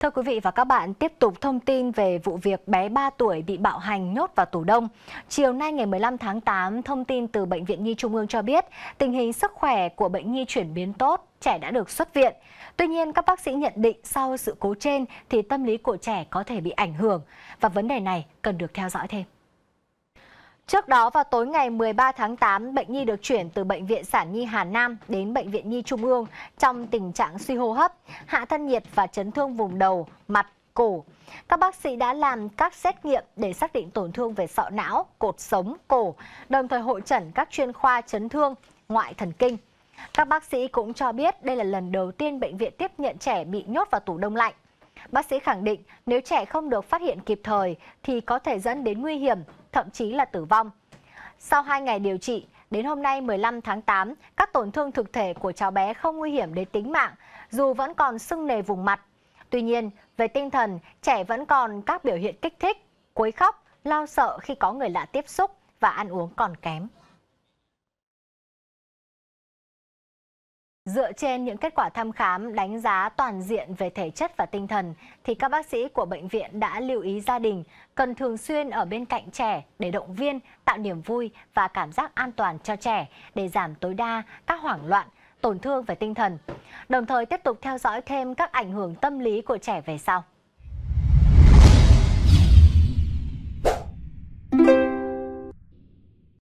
Thưa quý vị và các bạn, tiếp tục thông tin về vụ việc bé 3 tuổi bị bạo hành nhốt vào tủ đông. Chiều nay ngày 15 tháng 8, thông tin từ Bệnh viện Nhi Trung ương cho biết tình hình sức khỏe của bệnh nhi chuyển biến tốt, trẻ đã được xuất viện. Tuy nhiên, các bác sĩ nhận định sau sự cố trên thì tâm lý của trẻ có thể bị ảnh hưởng và vấn đề này cần được theo dõi thêm. Trước đó vào tối ngày 13 tháng 8, bệnh nhi được chuyển từ Bệnh viện Sản Nhi Hà Nam đến Bệnh viện Nhi Trung ương trong tình trạng suy hô hấp, hạ thân nhiệt và chấn thương vùng đầu, mặt, cổ. Các bác sĩ đã làm các xét nghiệm để xác định tổn thương về sọ não, cột sống, cổ, đồng thời hội trần các chuyên khoa chấn thương, ngoại thần kinh. Các bác sĩ cũng cho biết đây là lần đầu tiên bệnh viện tiếp nhận trẻ bị nhốt vào tủ đông lạnh. Bác sĩ khẳng định nếu trẻ không được phát hiện kịp thời thì có thể dẫn đến nguy hiểm thậm chí là tử vong. Sau 2 ngày điều trị, đến hôm nay 15 tháng 8, các tổn thương thực thể của cháu bé không nguy hiểm đến tính mạng, dù vẫn còn sưng nề vùng mặt. Tuy nhiên, về tinh thần, trẻ vẫn còn các biểu hiện kích thích, quấy khóc, lo sợ khi có người lạ tiếp xúc và ăn uống còn kém. Dựa trên những kết quả thăm khám đánh giá toàn diện về thể chất và tinh thần thì các bác sĩ của bệnh viện đã lưu ý gia đình cần thường xuyên ở bên cạnh trẻ để động viên, tạo niềm vui và cảm giác an toàn cho trẻ để giảm tối đa các hoảng loạn, tổn thương về tinh thần. Đồng thời tiếp tục theo dõi thêm các ảnh hưởng tâm lý của trẻ về sau.